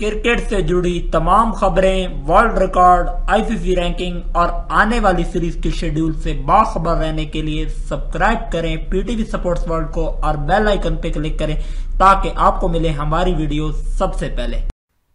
cricket से जुड़ी तमाम खबरें वर्ल्ड रिकॉर्ड आईसीसी रैंकिंग और आने वाली सीरीज के शेड्यूल से बाखबर रहने के लिए सब्सक्राइब करें पीटीवी सपोर्ट्स वर्ल्ड को और बेल आइकन पर क्लिक करें ताकि आपको मिले हमारी वीडियो सबसे पहले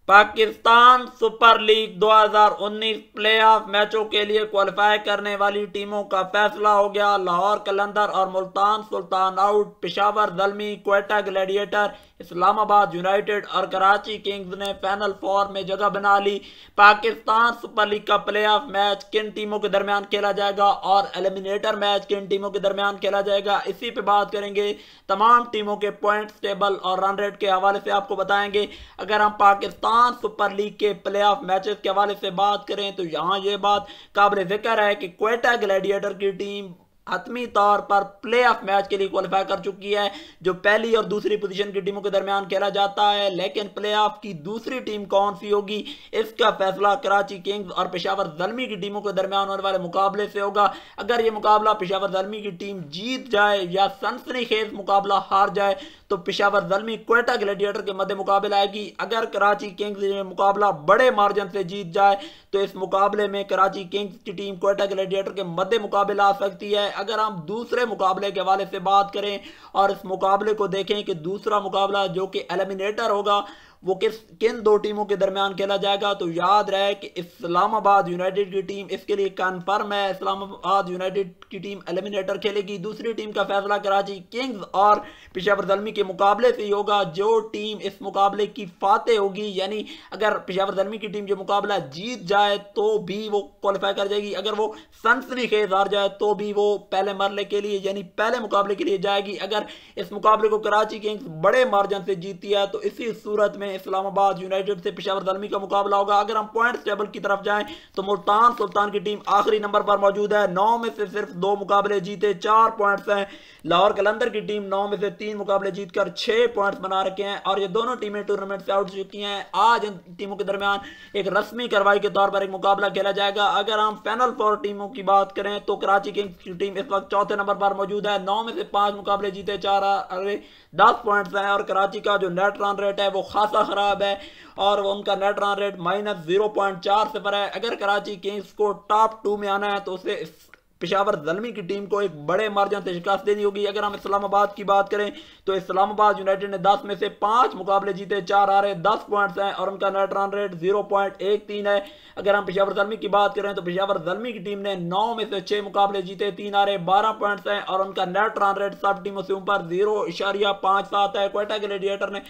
पाकिस्तान सुपर लीग 2019 प्लेऑफ मैचों के लिए क्वालिफाई करने वाली टीमों का फैसला हो गया लाहौर कलंदर और Multan Sultan out Peshawar Zalmi Quetta Gladiator Islamabad United और कराची किंग्स ने पैनल फोर में जगह बना ली पाकिस्तान सुपर लीग का प्लेऑफ मैच किन टीमों के दरमियान खेला जाएगा और एलिमिनेटर मैच किन टीमों के दरमियान खेला जाएगा इसी पे बात करेंगे तमाम टीमों के पॉइंट टेबल और रन रेट के हवाले से आपको बताएंगे अगर हम पाकिस्तान सुपर लीग के प्ले ऑफ मैच के हवाले से बात करें तो यहाँ ये बात काबिल जिक्र है कि क्वेटा ग्लैडिएटर की टीम हतमी तौर पर प्ले ऑफ मैच के लिए क्वालिफाई कर चुकी है जो पहली और दूसरी पोजीशन की टीमों के दरमियान खेला जाता है लेकिन प्ले ऑफ की दूसरी टीम कौन सी होगी इसका फैसला कराची किंग्स और पेशावर जलमी की टीमों के दरमियान होने वाले मुकाबले से होगा अगर ये मुकाबला पेशावर जलमी की टीम जीत जाए या सनसनी खेज मुकाबला हार जाए तो पेशावर जलमी कोयटा ग्लेडिएटर के मध्य मुकाबले आएगी अगर कराची किंग्स ये मुकाबला बड़े मार्जिन से जीत जाए तो इस मुकाबले में कराची किंग्स की टीम कोयटा ग्लेडिएटर के मध्य मुकाबला आ सकती है अगर हम दूसरे मुकाबले के हवाले से बात करें और इस मुकाबले को देखें कि दूसरा मुकाबला जो कि एलिमिनेटर होगा वो किस किन दो टीमों के दरमियान खेला जाएगा तो याद रहे कि इस्लामाबाद यूनाइटेड की टीम इसके लिए कन्फर्म है इस्लामाबाद यूनाइटेड की टीम एलिमिनेटर खेलेगी दूसरी टीम का फैसला कराची किंग्स और पेशावर जलमी के मुकाबले से ही होगा जो टीम इस मुकाबले की फातह होगी यानी अगर पेशावर जलमी की टीम जो मुकाबला जीत जाए तो भी वो क्वालिफाई कर जाएगी अगर वो सनसरी खेज हार जाए तो भी वो पहले मरले के लिए यानी पहले मुकाबले के लिए जाएगी अगर इस मुकाबले को कराची किंग्स बड़े मार्जन से जीती है तो इसी सूरत में में इस्लामाबाद यूनाइटेड से पिशावर दलमी का मुकाबला होगा अगर हम पॉइंट टेबल की तरफ जाएं तो मुल्तान सुल्तान की टीम आखिरी नंबर पर मौजूद है नौ में से सिर्फ दो मुकाबले जीते चार पॉइंट्स हैं लाहौर कलंदर की टीम नौ में से तीन मुकाबले जीतकर छह पॉइंट्स बना रखे हैं और ये दोनों टीमें टूर्नामेंट से आउट हो चुकी हैं आज इन टीमों के दरमियान एक रस्मी कार्रवाई के तौर पर एक मुकाबला खेला जाएगा अगर हम फाइनल फोर टीमों की बात करें तो कराची किंग्स की टीम इस वक्त चौथे नंबर पर मौजूद है नौ में से पांच मुकाबले जीते चार अरे दस पॉइंट्स हैं और कराची का जो नेट रन रेट है वो खासा ज़्यादा ख़राब है और उनका net run rate minus zero point चार सिफर है अगर कराची किंग्स को टॉप टू में आना है तो उसे पिशावर जलमी की टीम को एक बड़े मार्जिन से शिकस्त देनी होगी अगर हम इस्लामाबाद की बात करें तो इस्लामाबाद यूनाइटेड ने दस में से पांच मुकाबले जीते चार आ रहे दस पॉइंट्स हैं और उनका net run rate zero point एक तीन है अगर हम पिशावर जलमी की बात करें तो पिशावर जलमी की टीम ने नौ में से छह मुकाबले जीते तीन आ रहे बारह पॉइंट्स हैं और उनका नेट रन रेट सब टीमों से ऊपर जीरो इशारिया पांच सात है कोयटा रेडिएटर ने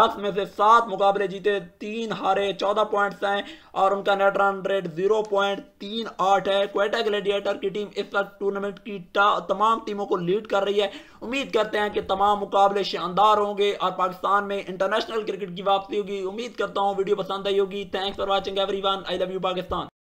दस में से सात मुकाबले जीते तीन हारे चौदह पॉइंट्स हैं और उनका net run rate zero point तीन आठ है कोयटा ग्लेडिएटर की टीम के टूर्नामेंट की तमाम टीमों को लीड कर रही है उम्मीद करते हैं कि तमाम मुकाबले शानदार होंगे और पाकिस्तान में इंटरनेशनल क्रिकेट की वापसी होगी उम्मीद करता हूँ वीडियो पसंद आई होगी thanks for watching every I love you Pakistan